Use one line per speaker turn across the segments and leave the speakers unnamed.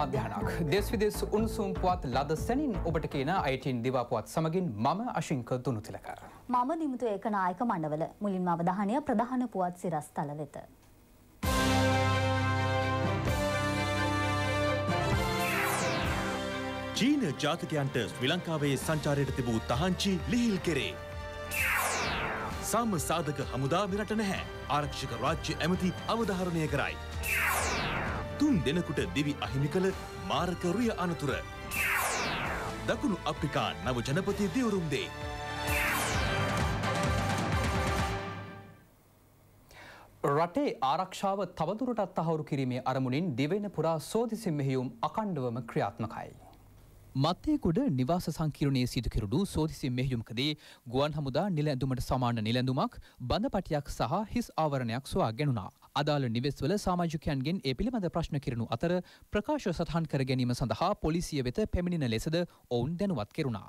මධ්‍යහනක් දෙස් විදෙස් උණුසුම් පුවත් ලද සැනින් ඔබට කියන අයිටන් දිවාපුවත් සමගින් මම අශංක දුනුතිලකර.
මම දිමුතු ඒක නායක මණ්ඩවල මුලින්ම අවධානය ප්‍රධාන පුවත් සිරස් තල වෙත.
චීන ජාතිකයන්ට ශ්‍රී ලංකාවේ සංචාරයට තිබූ තහංචි ලිහිල් කෙරේ. සාම සාධක හමුදා මෙරට නැහැ. ආරක්ෂක රාජ්‍ය ඇමති අවධාරණය කරයි. තුන් දෙනකුට දිවි අහිමි කළ මාරකරුය අනතුර. දකුණු අප්‍රිකා නව ජනපති දියවරුම්දේ.
රටේ ආරක්ෂාව තවදුරටත් අහවුරු කිරීමේ අරමුණින් දෙවෙන පුරා සෝදිසි මෙහියුම් අකණ්ඩවම ක්‍රියාත්මකයි. මත්තයකුඩ නිවාස සංකීරණයේ සිටකිරුඩු සෝදිසි මෙහියුම්කදේ ගුවන් හමුදා නිල ඇඳුමට සමාන නිලැඳුමක් බඳ පටියක් සහ හිස් ආවරණයක් ස්වා ගැනුණා. අදාළ නිවෙස්වල සාමාජිකයන්ගෙන් ඒ පිළිබඳ ප්‍රශ්න කිරණු අතර ප්‍රකාශ සටහන් කර ගැනීම සඳහා පොලිසිය වෙත පැමිණෙන ලෙසද ඔවුන් දැනුවත් කෙරුණා.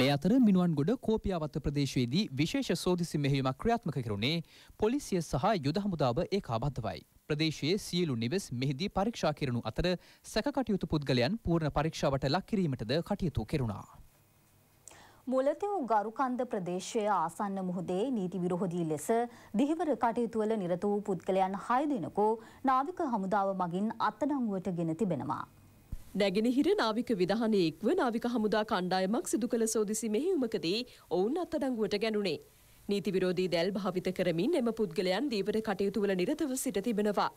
මේ අතර මිනුවන් ගොඩ කෝපියාවත්ත ප්‍රදේශයේදී විශේෂ සෝදිසි මෙහෙයුමක් ක්‍රියාත්මක කෙරුණේ පොලිසිය සහ යුද හමුදාව ඒකාබද්ධවයි. ප්‍රදේශයේ සියලු නිවෙස් මෙහිදී පරීක්ෂා කෙරණු අතර සැකකටයුතු පුද්ගලයන් පූර්ණ පරීක්ෂාවට ලක්කිරීමටද කටයුතු කෙරුණා.
මුලතෙව් ගරුකන්ද ප්‍රදේශය ආසන්න මුහුදේ නීති විරෝධී ලෙස දිහිවර කටයුතුවල නිරත වූ පුද්ගලයන් හය දෙනකෝ
නාවික හමුදාව මගින් අත්අඩංගුවට ගෙන තිබෙනවා. නැගෙනහිර නාවික විධානය එක්ව නාවික හමුදා කණ්ඩායමක් සිදු කළ සෝදිසි මෙහිුමකදී ඔවුන් අත්අඩංගුවට ගැනුණේ. නීති විරෝධී දැල් භාවිත කරමින් එම පුද්ගලයන් දීවර කටයුතු වල නිරතව සිට තිබෙනවා.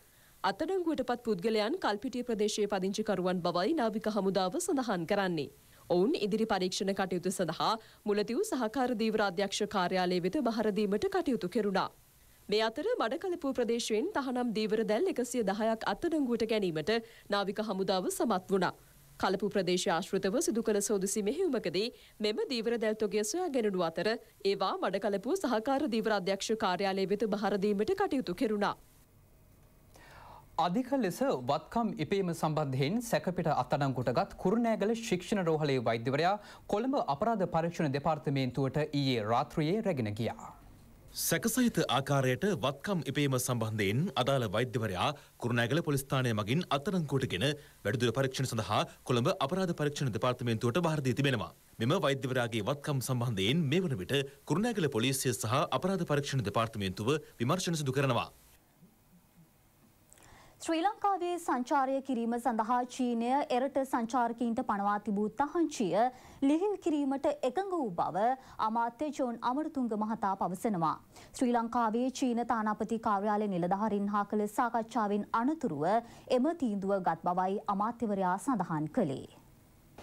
අත්අඩංගුවටපත් පුද්ගලයන් කල්පිටිය ප්‍රදේශයේ පදිංචිකරුවන් බවයි නාවික හමුදාව සඳහන් කරන්නේ. ඔවුන් ඉදිරි පරීක්ෂණ කටයුතු සඳහා මුලතිව් සහකාර දීවර අධ්‍යක්ෂ කාර්යාලය වෙත බහර දීමට කටයුතු කෙරුණා. මේ අතර මඩකලපුව ප්‍රදේශයෙන් තහනම් දීවර දැල් එකසිය දහයක් අත්තඩංගුවට ගැනීමට නාවික හමුදාව සමත් වුණා. කලපු ප්‍රදේශ ආශ්‍රතව සිදු කළ සෝදුසි මෙහෙවුමකදී මෙම දීවර දැල් තොගේ සොයා ගැනඩු අතර ඒවා මඩකලපුව සහකාර දීවර අධ්‍යක්ෂ කාර්යාලය වෙත බහරදීමට කටයුතු කෙරුණා.
අධික ලෙස වත්කම් ඉපීම සම්බන්ධයෙන් සැකපිට අත්තඩංගුටගත් කුරුණෑගල ශික්ෂණ රෝහලේ වෛද්‍යවරයා කොළඹ අපරාධ පරීක්ෂණ දෙපාර්තමේන්තුවට ඊයේ රාත්‍රියේ රැගෙන ගියා.
සැකසහිත ආකාරයට වත්කම් ඉපීම සම්බන්ධයෙන් අදාළ වෛද්‍යවරයා කුරුණෑගල පොලිස්ථානය මගින් අත්අඩංගුවටගෙන වැඩිදුර පරීක්ෂණ සඳහා කොළඹ අපරාධ පරීක්ෂණ දෙපාර්තමේන්තුවට භාර දී තිබෙනවා. මෙම වෛද්‍යවරයාගේ වත්කම් සම්බන්ධයෙන් මේ වන විට කුරුණෑගල පොලිසිය සහ අපරාධ පරීක්ෂණ දෙපාර්තමේන්තුව විමර්ශන සිදු කරනවා.
ශ්‍රී ලංකාවේ සංචාරය කිරීම සඳහා චීනය එරට සංචාරකීන්ට පනවා තිබූ තහංචිය ලිහිල් කිරීමට එකඟ වූ බව අමාත්‍ය ජෝන් අමරතුංග මහතා පවසනවා. ශ්‍රී ලංකාවේ චීන තානාපති කාර්යාලය නිලධාරින් හා කළ සාකච්ඡාවෙන් අනතුරුව එම තීන්දුව ගත් බවයි අමාත්‍යවරයා සඳහන් කළේ.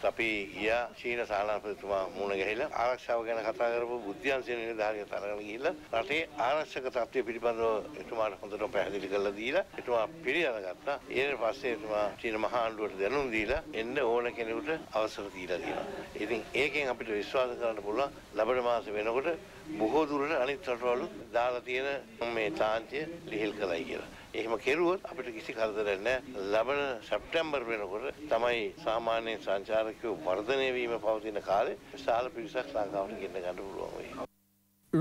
අපි ගියා චීන සානාපතිතුමා මුණ ගැහිලා ආරක්ෂාව ගැන කතා කරපු බුද්ධ්‍යංශය නිලධාරිය තරගෙන ගිහිල්ලා රටේ ආරක්ෂක තත්ත්වය පිළිබඳව එතුමාට හොඳට පැහැදිලි කරලා දීලා එතුමා පිළිඅරගත්තා. ඊට පස්සේ එතුමා චීන මහා ආණ්ඩුවට දැනුම් දීලා එන්න ඕන කෙනෙකුට අවසර දීලා තියෙනවා. ඉතින් ඒකෙන් අපිට විශ්වාස කරන්න පුළුවන් ලබන මාස වෙනකොට බොහෝ දුරට අනිත් රටවලු දාලා තියෙන මේ තාන්තිය ලිහිල් කළයි කියලා. එහෙම කෙරුවොත් අපිට කිසි කරදරයක් නැහැ. ලබන සැප්තැම්බර් වෙනකොට තමයි සාමාන්‍ය සංචාරකයෝ වර්ධනය වීම පවතින කාලේ විශාල පිරිසක් ලංකාවට ගෙන්න ගන්න පුළුවන් වෙයි.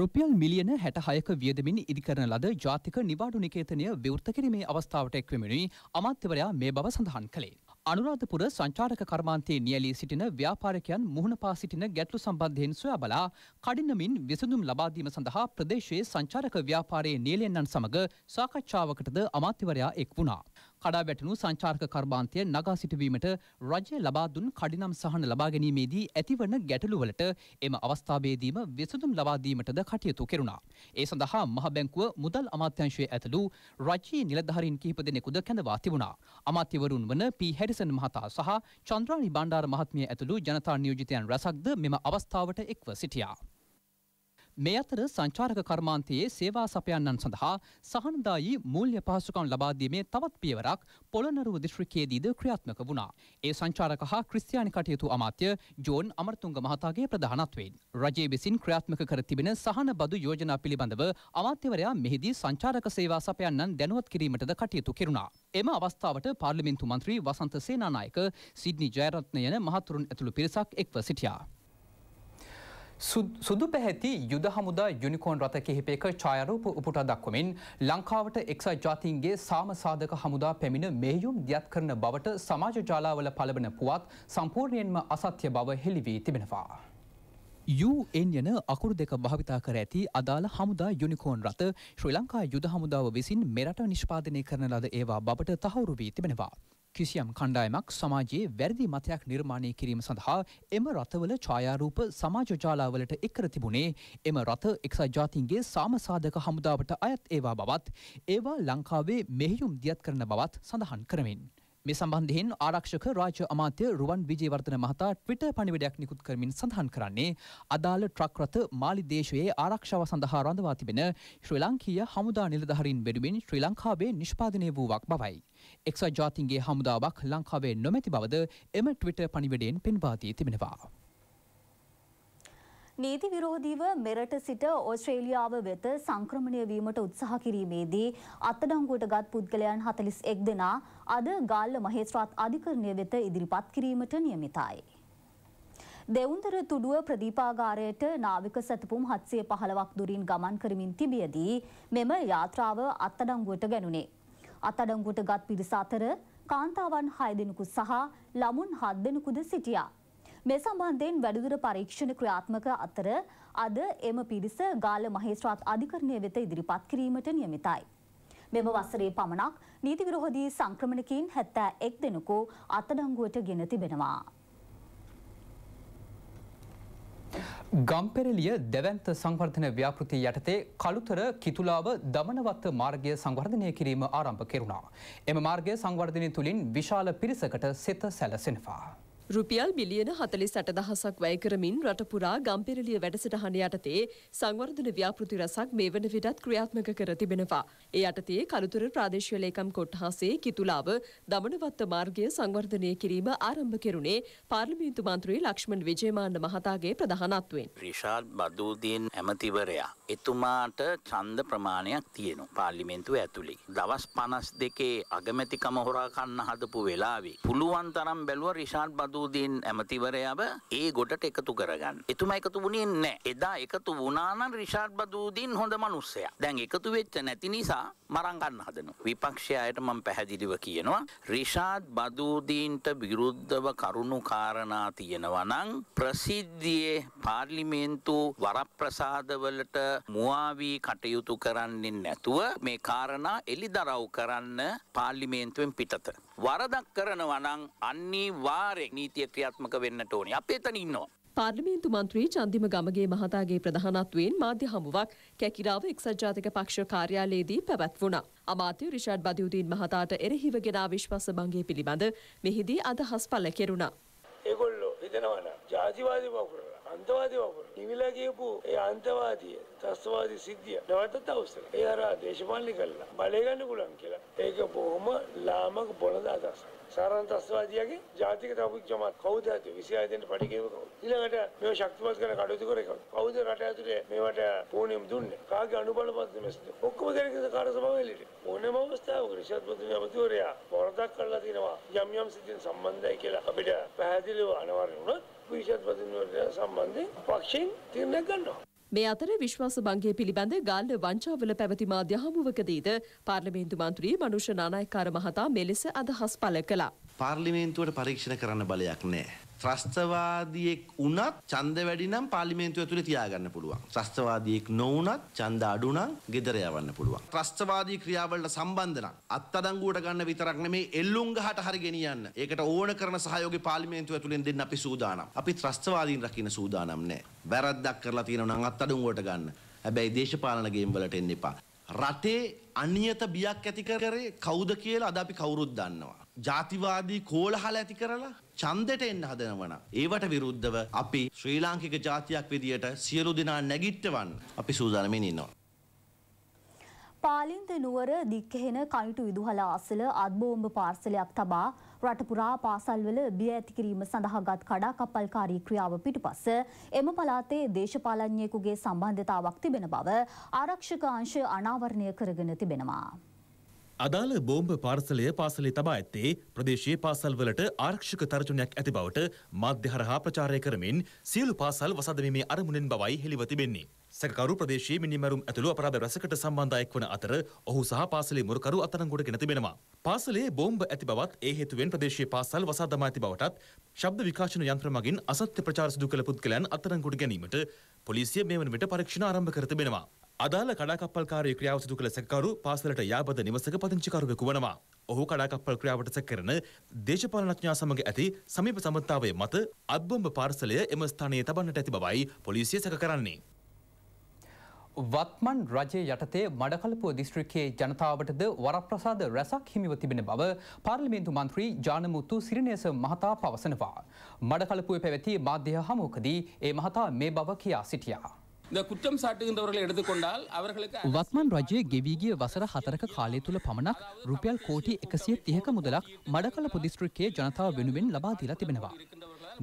රුපියල් මිලියන 66ක වියදමින් ඉදිකරන ලද ජාතික නිවාඩු නිකේතනය විවෘත කිරීමේ අවස්ථාවට එක්වෙමිනුයි අමාත්‍යවරයා මේ බව සඳහන් කළේ. අනුරාධපුර සංචාරක කර්මාන්තයේ නියැලී සිටින ව්‍යාපාරිකයන් මුහුණ පා සිටින ගැටලු සම්බන්ධයෙන් සොයා බලා කඩිනමින් විසඳුම් ලබාදීම සඳහා ප්‍රදේශයේ සංචාරක ව්‍යාපාරයේ නියැලෙන්නන් සමග සාකච්ඡාවකටද අමාත්‍යවරයා එක් වුණා. කඩා වැටුණු සංචාරක කර්මාන්තය නගා සිටුවීමට රජය ලබා දුන් කඩිනම් සහන ලබා ගැනීමේදී ඇතිවන ගැටලුවලට එම අවස්ථාවේදීම විසඳුම් ලබා දීමටද කටයුතු කෙරුණා. ඒ සඳහා මහ බැංකුව මුදල් අමාත්‍යාංශයේ ඇතුළු රජයේ නිලධාරීන් කිහිප දෙනෙකුද කැඳවා තිබුණා. අමාත්‍යවරුන් වන පී හැරිසන් මහතා සහ චන්ද්‍රානි බණ්ඩාර මහත්මිය ඇතුළු ජනතා නියෝජිතයන් රැසක්ද මෙම අවස්ථාවට එක්ව සිටියා. මේ අතර සංචාරක කර්මාන්තයේ සේවා සපයන්නන් සඳහා සහනදායී මූල්‍ය පහසුකම් ලබාදීමේ තවත් පියවරක් පොළොනරුව දිස්ත්‍රික්කයේදීද ක්‍රියාත්මක වුණා. ඒ සංචාරක හා ක්‍රිස්තියානි කටයුතු අමාත්‍ය ජෝන් අමරතුංග මහතාගේ ප්‍රධානත්වයෙන් රජයේ විසින් ක්‍රියාත්මක කර තිබෙන සහන බදු යෝජනා පිළිබඳව අමාත්‍යවරයා මෙහිදී සංචාරක සේවා සපයන්නන් දැනුවත් කිරීමටද කටයුතු කෙරුණා. එම අවස්ථාවට පාර්ලිමින්තු මන්ත්‍රී වසන්ත සේනානායක සිඩ්නි ජයරත්න යන මහතුරුන් ඇතුළු පිරිසක් එක්ව සිටියා. සුදු පැහැති යුද හමුදා යුනිකෝන් රථ කිහිපයක ඡායරූප උපුටා දක්වමින් ලංකාවට එක්සත් ජාතීන්ගේ සාමසාධක හමුදා පැමිණ මෙහෙයුම් දියත් කරන බවට සමාජ ජාලාවල පළබන පුවත් සම්පූර්ණයෙන්ම අසත්‍ය බව හෙළි වී තිබෙනවා. UN යන අකුරු දෙක භාවිතා කර ඇති අදාළ හමුදා යුනිකෝන් රථ ශ්‍රී ලංකා යුද හමුදාව විසින් මෙරට නිෂ්පාදනය කරන ලද ඒවා බවට තහවුරු වී තිබෙනවා. කිසියම් කණ්ඩායමක් සමාජයේ වැරදි මතයක් නිර්මාණය කිරීම සඳහා එම රථවල ඡායාරූප සමාජ ජාලාවලට එක් කර තිබුණේ එම රථ එක්සත් ජාතීන්ගේ සාමසාධක හමුදාවට අයත් ඒවා බවත් ඒවා ලංකාවේ මෙහෙයුම් දියත් කරන බවත් සඳහන් කරමින් මේ සම්බන්ධයෙන් ආරක්ෂක රාජ්‍ය අමාත්‍ය රුවන් විජේවර්ධන මහතා ට්විට පණිවිඩයක් නිකුත් කරමින් සඳහන් කරන්නේ අදාළ ට්‍රක් රථ මාලි දේශයේ ආරක්ෂාව සඳහා රඳවා තිබෙන ශ්‍රී ලංකීය හමුදා නිලධාරීන් වෙනුවෙන් ශ්‍රී ලංකාවේ නිෂ්පාදනය වූවක් බවයි. එක්සත් ජාතින්ගේ හමුදාවක් ලංකාවේ නොමැති බවද එම ට්විට පනිවඩයෙන් පෙන්වාදී තිබෙනවා.
නීති විරෝධීව මෙරට සිට ඕස්ට්‍රේලියාව වෙත සංක්‍රමණය වීමට උත්සාහ කිරීමේදී අත්අඩංගුවට ගත් පුද්ගලයන් 41 දෙනා අද ගාල්ල මහේස්ත්‍රාත් අධිකරණය වෙත ඉදිරිපත් කිරීමට නියමිතයි. දෙවුන්දර තුඩුව ප්‍රදීපාගාරයට නාවික සැතපුම් හත්සිය පහළවක් දුරින් ගමන් කරමින් තිබියදී මෙම යාත්‍රාව අත්තඩංගුවට ගැනුණේ. අත්අඩංගුවට ගත් පිරිස අතර කාන්තාවන් 6 දෙනෙකු සහ ළමුන් 7 දෙනෙකුද සිටියා. මේ සම්බන්ධයෙන් වැඩිදුර පරීක්ෂණ ක්‍රියාත්මක අතර අද එම පිරිස ගාල්ල මහේස්ත්‍රාත් අධිකරණය වෙත ඉදිරිපත් කිරීමට නියමිතයි. මෙම වසරේ පමණක් නීති විරෝධී සංක්‍රමණකින් 71 දෙනෙකු අත්අඩංගුවට ගෙන තිබෙනවා.
ගම්පෙරලිය දැවන්ත සංවර්ධන ව්‍යාපෘති යටතේ කළුතර කිතුලාව දමනවත්ත මාර්ගය සංවර්ධනය කිරීම ආරම්භ කෙරුණා. එම මාර්ගය සංවර්ධනය තුළින් විශාල පිරිසකට සෙත සැලසෙනවා.
රුපියල් බිලියන 48000ක් වැය කරමින් රට පුරා ගම්පෙරළිය වැඩසටහන යටතේ සංවර්ධන ව්‍යාපෘති රැසක් මේ වන විටත් ක්‍රියාත්මක කර තිබෙනවා. ඒ යටතේ කලුතර ප්‍රාදේශීය ලේකම් කොට්ටාසේ කිතුලාව දමනවත්ත මාර්ගය සංවර්ධනය කිරීම ආරම්භ කෙරුණේ පාර්ලිමේන්තු මන්ත්‍රී ලක්ෂ්මන් විජේමාන්න මහතාගේ ප්‍රධානත්වයෙන්.
රිෂාඩ් බදූදීන් ඇමතිවරයා එතුමාට ඡන්ද ප්‍රමාණයක් තියෙනවා පාර්ලිමේන්තුව ඇතුළේ. දවස් 52 අගමැතිකම හොරා කන්න හදපු වෙලාවේ පුළුවන් තරම් බැලුවා රිෂාඩ් බදු සූදීන් ඇමතිවරයව ඒ ගොඩට එකතු කරගන්න. එතුම එකතු වුණේ නෑ. එදා එකතු වුණානම් රිෂාඩ් බදූදීන් හොඳ මනුස්සයා. දැන් එකතු වෙච්ච නැති නිසා මරන් ගන්න හදනවා. විපක්ෂය අයට මම පැහැදිලිව කියනවා රිෂාඩ් බදූදීන්ට විරුද්ධව කරුණු කාරණා තියෙනවා නම් ප්‍රසිද්ධියේ පාර්ලිමේන්තු වරප්‍රසාදවලට මුවා වී කටයුතු කරන්නේ නැතුව මේ කාරණා එලිදරව් කරන්න පාර්ලිමේන්තුවෙන් පිටත. වරදක් කරනවා නම් අනිවාර්යෙන් නීතිය ක්‍රියාත්මක වෙන්නට ඕනේ. අපි එතන ඉන්නවා.
පාර්ලිමේන්තු මන්ත්‍රී චන්දිම ගමගේ මහතාගේ ප්‍රධානත්වයෙන් මාධ්‍ය හමුවක් කැකිරාව එක්සත් ජාතික පක්ෂ කාර්යාලයේදී පැවැත්වුණා. අමාත්‍ය රිෂාඩ් බදියුදීන් මහතාට එරෙහිව ගෙන විශ්වාස භංගය පිළිබඳ මෙහිදී අදහස් පළ කෙරුණා.
ඒගොල්ලෝ හිතනවා නම් ජාතිවාදී වගුරු මතවාදී වපුර. ඉවිලා කියපු ඒ අන්තවාදී ත්‍රස්තවාදී සිද්ධිය නැවතත් අවශ්‍යයි. ඒ හරහා දේශපාලනය කළා. බලය ගන්න පුළුවන් කියලා. ඒක බොහොම ලාමක බොළඳ අදහසක්. සාරාන්ත ත්‍රස්තවාදියාගේ ජාතික තවුක් ජමාත් කවුද ඇති 26 දෙනෙක් පරිගේව කවුද? ඊළඟට මේව ශක්තිමත් කරන කටයුතු කරේ කවුද? කවුද රට ඇතුලේ මේවට පෝණියම් දුන්නේ? කාගේ අනුබලපත් මෙස්ද? ඔක්කොම දෙනෙක් කාර්ය සභාව එළියට. ඕනෑම අවස්ථාවක රිෂාත් මතුතුමා මතුවරයා
වරදක් කළා තියෙනවා.
යම් යම් සිද්ධීන් සම්බන්ධයි කියලා අපිට
පැහැදිලිව අනවරණ
වුණා. විශෂත්වතින්වට සම්බන්ධය පක්ෂයෙන්
තිරණයක් ගන්නවා. මේ අතර විශ්වාස බංගය පිළිබඳ ගල්ල වංචාවල පැවති මාධ්‍ය හමුවකදීද පාර්ලිමේන්තු මන්ත්‍රී මනුෂ්‍ය නානායකාර මහතා මෙලෙස අදහස් පළ කළා.
පාර්ලිමේන්තුවට පරීක්ෂණ කරන්න බලයක් නෑ. ත්‍රස්තවාදියෙක් වුණත් ඡන්ද වැඩි නම් පාර්ලිමේන්තුව ඇතුලේ තියාගන්න පුළුවන්. ත්‍රස්තවාදියෙක් නොවුණත් ඡන්ද අඩු නම් ගෙදර යවන්න පුළුවන්. ත්‍රස්තවාදී ක්‍රියාවලට සම්බන්ධ නම් අත්අඩංගුවට ගන්න විතරක් නෙමේ එල්ලුම් ගහට හරි ගෙනියන්න. ඒකට ඕන කරන සහයෝගය පාර්ලිමේන්තුව ඇතුලෙන් දෙන්න අපි සූදානම්. අපි ත්‍රස්තවාදීන් රකින්න සූදානම් නැහැ. වැරද්දක් කරලා තියෙනවා නම් අත්අඩංගුවට ගන්න. හැබැයි දේශපාලන ගේම් වලට එන්න එපා. රටේ අනියත බියක් ඇති කරේ කවුද කියලා අද අපි කවුරුත් දන්නවා. ජාතිවාදී කෝලහල ඇති කරලා ඡන්දෙට එන්න හදනවන. ඒවට විරුද්ධව අපි ශ්‍රී ලාංකික ජාතියක් විදියට සියලු දෙනා නැගිට්ටවන්න අපි
සූදානමින් ඉන්නවා. පාලින්ද නුවර දික්කෙහෙන කණිටු විදුහල අසල අත්බෝම්බ පාර්සලයක් තබා රටපුරා පාසල්වල බිය ඇති කිරීම සඳහාගත් කඩාකප්පල්කාරී ක්‍රියාව පිටුපස එම පළාතේ දේශපාලඥයෙකුගේ සම්බන්ධතාවක් තිබෙන බව ආරක්ෂක අංශය අනාවරණය කරගෙන තිබෙනවා.
අදාළ බෝම්භ පාර්සලය පාසලේ තබා ඇත්තේ ප්‍රදේශයේ පාසල්වලට ආරක්ෂක තර්ජනයක් ඇති බවට මාධ්‍ය හරහා ප්‍රචාරය කරමින් සියලු පාසල් වසදමීමේ අරමුණෙන් බවයි හෙළිව තිබෙන්නේ. සැකකරු ප්‍රදේශයේ මිනිමැරුම් ඇතුළු අපරාධ රැසකට සම්බන්ධයක් වන අතර ඔහු සහ පාසලේ මුරකරු අත්අඩංගුවට ගෙන තිබෙනවා. පාසලේ බෝම්බ ඇති බවත් ඒ හේතුවෙන් ප්‍රදේශයේ පාසල් වසා දමා ඇති බවටත් ශබ්ද විකාශන යන්ත්‍ර මගින් අසත්‍ය ප්‍රචාර සිදු කළ පුද්ගලයන් අත්අඩංගුවට ගැනීමට පොලිසිය මේ වන විට පරීක්ෂණ ආරම්භ කර තිබෙනවා. අදාළ කඩාකප්පල්කාරී ක්‍රියාව සිදු කළ සැකකරු පාසලට යාබද නිවසක පදිංචිකරුවෙකු වනවා. ඔහු කඩාකප්පල් ක්‍රියාවට සැකකරන දේශපාලනඥයා සමග ඇති සමීප සම්බන්ධතාවය මත අත්බොම්බ පාර්සලය එම ස්ථානයේ තබන්නට ඇති බවයි පොලිසිය සැක කරන්නේ.
වත්මන් රජය යටතේ මඩකලපුව දිස්ත්‍රික්කයේ ජනතාවටද වරප්‍රසාද රැසක් හිමිව තිබෙන බව පාර්ලිමේන්තු මන්ත්‍රී ජානමුත්තු සිරිනේස මහතා පවසනවා. මඩකලපුව පැවැති මාධ්‍ය හමුවකදී ඒ මහතා මේ බව කියා සිටියා. இந்த குற்றம் சாட்டுகின்றவர்களை எடுத்துக்கொண்டால் அவர்களுக்கு වත්මන් රජයේ ගෙවී ගිය වසර 4ක කාලය තුල පමණක් රුපියල් කෝටි 130ක මුදලක් මඩකලපු දිස්ත්‍රික්කයේ ජනතාව වෙනුවෙන් ලබා දීලා තිබෙනවා.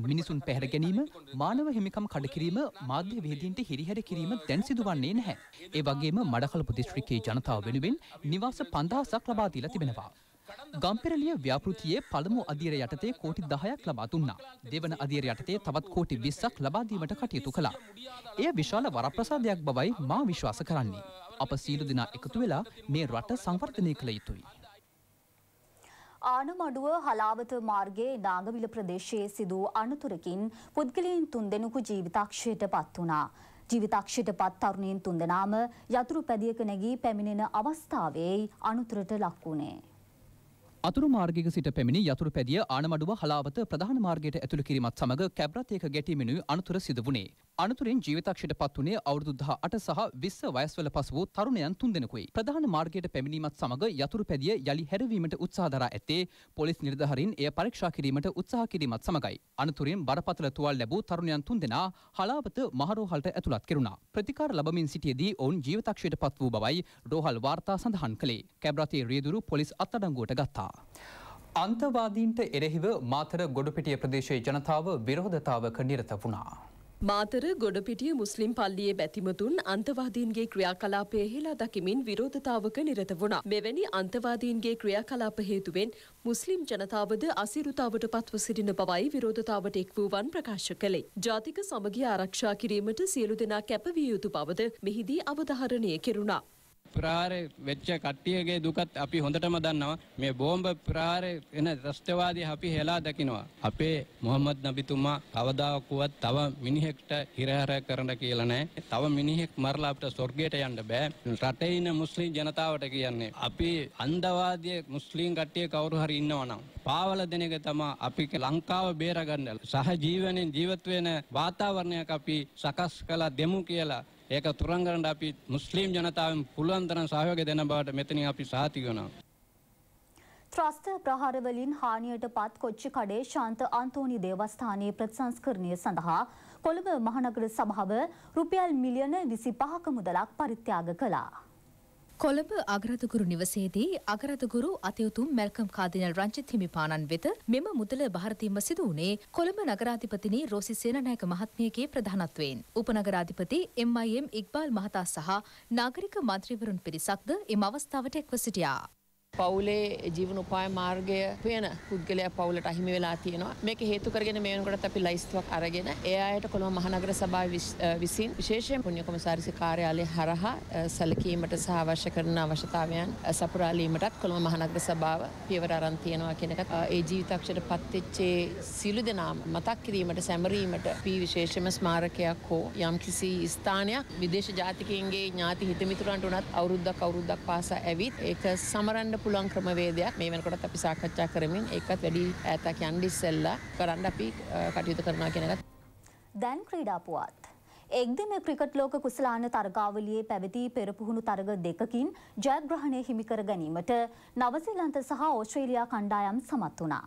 මිනිසුන් පැහැර ගැනීම, මානව හිමිකම් කඩකිරීම, මාධ්‍ය වේදීන්ට හිරිහැර කිරීම දැන් සිදු වන්නේ නැහැ. ඒ වගේම මඩකලපු දිස්ත්‍රික්කයේ ජනතාව වෙනුවෙන් නිවාස 5000ක් ලබා දීලා තිබෙනවා. ගම්පෙරලිය ව්‍යාපෘතියේ පළමු අධීර යටතේ කෝටි 10ක් ලබා දුන්නා. දෙවන අධීර යටතේ තවත් කෝටි 20ක් ලබා දීමට කටයුතු කළා. එය විශාල වරප්‍රසාදයක් බවයි මා විශ්වාස කරන්නේ. අප සීලු දෙනා එකතු වෙලා මේ රට සංවර්ධනය කළ යුතුයි.
ආනමඩුව හලාවත මාර්ගයේ නාගවිල ප්‍රදේශයේ සිදූ අනතුරකින් පුද්ගලයන් තුන්දෙනෙකු ජීවිතක්ෂයට පත් වුණා. ජීවිතක්ෂයට පත් තරුණයන් තුන්දෙනාම යතුරු පැදියක නැගී පැමිණෙන අවස්ථාවේ අනුතරට ලක් වුණේ.
අතුරු මාර්ගික සිට පැමිණි යතුරු පැදිය ආනමඩුව හලාවත ප්‍රධාන මාර්ගයට ඇතුළු කිරීමත් සමඟ කැබ්‍රත් ඒක ගැටීමෙනුයි අනතුර සිද වුණේ. අනතුරින් ජීවිතක්ෂයට පත්වනේ අවුරුදු දහ අට සහ විස්ස වයස්වල පසු වූ තරුණයන් තුන්දෙනෙකුයි. ප්‍රධාන මාර්ගයට පැමිණීමත් සමඟ යතුරු පැදිය යළි හැරවීමට උත්සාහදරා ඇත්තේ පොලිස් නිර්ධහරින් එය පරීක්ෂා කිරීමට උත්සාහ කිරීමත් සමඟයි. අනතුරින් බරපතල තුවල් ලැබූ තරුණයන් තුන්දෙනා හලාවත මහරෝහල්ට ඇතුළත් කෙරුණා. ප්‍රතිකාර ලබමින් සිටියදී ඔවුන් ජීවිතක්ෂයට පත් වූ බවයි රෝහල් වාර්තා සඳහන් කළේ. කැබ්‍රතේ රියදුරු පොලිස් අත්අඩංගුවට ගත්තා. අන්තවාදීන්ට එරෙහිව මාතර ගොඩපිටිය ප්‍රදේශයේ ජනතාව විරෝධතාවක නිරත වුණා.
මාතර ගොඩපිටිය මුස්ලිම් පල්ලියේ බැතිමතුන් අන්තවාදීන්ගේ ක්‍රියාකලාපය හෙලා දකිමින් විරෝධතාවක නිරත වුණා. මෙවැනි අන්තවාදීන්ගේ ක්‍රියාකලාප හේතුවෙන් මුස්ලිම් ජනතාවද අසිරුතාවට පත්ව සිටින බවයි විරෝධතාවට එක් වූවන් ප්‍රකාශ කළේ. ජාතික සමගිය ආරක්ෂා කිරීමට සියලු දෙනා කැපවිය යුතු බවද මෙහිදී අවධාරණය කෙරුණා.
ප්‍රහාරය වෙච්ච කට්ටියගේ දුකත් අපි හොඳටම දන්නවා. මේ බෝම්බ ප්‍රහාරය එන ත්‍රස්තවාදී අපි හෙලා දකිනවා. අපේ මොහම්මද් නබිතුමා කවදාකවත් තව මිනිහෙක්ට හිරහැර කරන්න කියලා නැහැ. තව මිනිහෙක් මරලා අපිට ස්වර්ගයට යන්න බෑ. රටේ ඉන්න මුස්ලිම් ජනතාවට කියන්නේ අපි අන්ධවාදී මුස්ලිම් කට්ටිය කවුරු හරි ඉන්නවා නම් පාවල දෙන එක තමයි අපි ලංකාව බේරගන්න සහ ජීවනෙන් ජීවත් වෙන වාතාවරණයක් අපි සකස් කළ දෙමු කියලා ඒක තුරන් කරන්න අපි මුස්ලිම් ජනතාවෙන් පුළුවන් තරම් සහයෝගය දෙන බවට මෙතනින් අපි සාති වෙනවා.
ත්‍රස්ත ප්‍රහාරවලින් හානියට පත් කොච්චි කඩේ ශාන්ත අන්තෝනි දේවස්ථානයේ ප්‍රතිසංස්කරණය සඳහා කොළඹ මහනගර සභාව රුපියල් මිලියන 25ක මුදලක් පරිත්‍යාග කළා. කොළඹ අගරතුගුරු නිවසේදී අගරතුගුරු අතිඋතුම් මැල්කම් කාදිනල් රංජිත් හිමිපාණන් වෙත මෙම මුදල භාරතීම සිදු වුණේ කොළඹ නගරාධිපතිනි රෝසි සේනනායක මහත්මියගේ ප්‍රධානත්වයෙන්. උපනගරාධිපති එම්.අයි.එම්. ඉක්බාල් මහතා සහ
නාගරික මන්ත්‍රීවරුන් පිරිසක්ද එම අවස්ථාවට එක්ව සිටියා. පවුලේ ජීවන උපාය මාර්ගය පයන පුද්ගලයා පවුලට අහිමි වෙලා තියෙනවා මේක හේතු කරගෙන මේ වෙනකොට අපි ලයිස්තුවක් අරගෙන ඒ අයට කොළඹ මහනගර සභාව විසින් විශේෂයෙන් පුණ්‍ය කොමසාරිසි කාර්යාලය හරහා සැලකීමට සහ අවශ්‍ය කරන අවශ්‍යතාවයන් සපුරාලීමටත් කොළඹ මහනගර සභාව පියවර අරන් තියෙනවා කියන එකත් ඒ ජීවිතක්ෂයට පත්වෙච්චේ සිළු දෙනාම මතක් කිරීමට සැමරීමට පී විශේෂම ස්මාරකයක් හෝ යම් කිසි ස්ථානයක් විදේශ ජාතිකයන්ගේ ඥාති හිතමිතුරන්ට උනත් අවුරුද්දක් අවුරුද්දක් පාසා ඇවිත් ඒක සමරන්න පුළුවන් ක්‍රමවේදයක් මේ වෙනකොටත් අපි සාකච්ඡා කරමින් ඒකත් වැඩි ඈතක් යන්න ඉස්සෙල්ලා කරන්න අපි කටයුතු කරනවා කියන එක.
දැන් ක්‍රීඩා පුවත්. එක්දින ක්‍රිකට් ලෝක කුසලාන තරගාවලියේ පැවති පෙරපුහුණු තරග දෙකකින් ජයග්‍රහණය හිමිකර ගැනීමට නවසීලන්ත සහ ඕස්ට්‍රේලියා කණ්ඩායම් සමත් වුණා.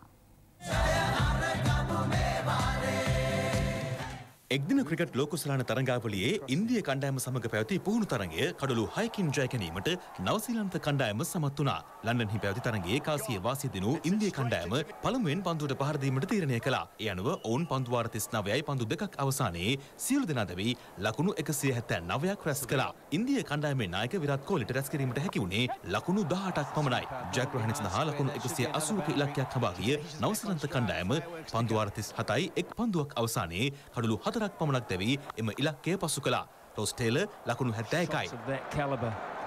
එක්දින ක්‍රිකට් ලෝකුසලාන තරංගාවලියේ ඉන්දිය කණ්ඩායම සමඟ පැවති පුහුණු තරගය කඩලු හයකින් ජය ගැනීමට නවසීලන්ත කණ්ඩායම සමත් වුණා. ලන්ඩන්හි පැවති තරගයේ කාසිය වාසි දිනූ ඉන්දිය කණ්ඩායම පළමුවෙන් පන්දුවට පහර දීමට තීරණය කළා. ඒ අනුව ඔවුන් පන්දු වාර 39යි පන්දු දෙකක් අවසානයේ සියලු දෙනා දැවී ලකුණු 179ක් රැස් කළා. ඉන්දිය කණ්ඩායමේ නායක විරාට් කොහ්ලිට රැස් කිරීමට හැකි වුණේ ලකුණු 18ක් පමණයි. ජයග්‍රහණය සඳහා ලකුණු 180ක ඉලක්කයක් හඹා ගිය නවසීලන්ත කණ්ඩායම පන්දු වාර 37යි එක් පන්දුවක් අවසානයේ කඩලු 4 හතරක් පමණක් දැවී එම ඉලක්කය පසු කළා. ටොස්ටේල ලකුණු හැත්තෑ
එකයි.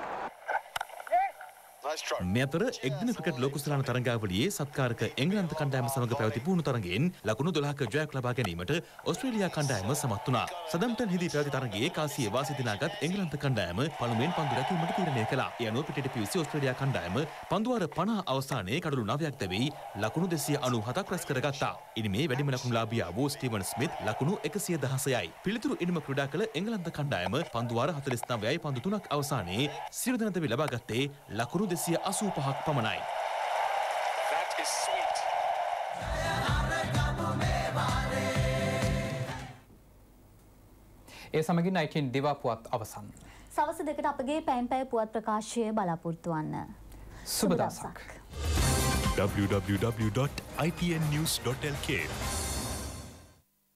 මේ අතර එක්දින ක්‍රිකට් ලෝකස්ථාන තරඟාවලියේ සත්කාරක එංගලන්ත කණ්ඩායම සමග පැවති පුහුණු තරඟයෙන් ලකුණු 12ක ජයක් ලබා ගැනීමට ඕස්ට්‍රේලියා කණ්ඩායම සමත් වුණා. සදම්ප්ටන්හිදී පැවති තරඟයේ කාසිය වාසි දිනාගත් එංගලන්ත කණ්ඩායම පළමුවෙන් පන්දු රැකීමට තීරණය කළා. ඒ අනුව පිටට පිවිසි ඕස්ට්‍රේලියා කණ්ඩායම පන්දු වාර 50 අවසානයේ කඩලු 9ක් දැවී ලකුණු 297ක් රැස් කරගත්තා. ඉනිමේ වැඩිම ලකුණුලාභියා වූ ස්ටීවන් ස්මිත් ලකුණු 116යි. පිළිතුරු ඉනිම ක්‍රීඩා කළ එංගලන්ත කණ්ඩායම පන්දු වාර 49යි පන්දු 3ක් අවසානයේ සිරුදනතවි ලබාගත්තේ ලකුණු සිය අසූ පහක් පමණයි.
ඒ සමගින් අයිටින් දිවාපුවත් අවසන්.
සවස දෙකට අපගේ පැම්පැය පුවත් ප්‍රකාශය බලාපොරත්තුවන්න. සුබදසක්.
www.ipnnews.lk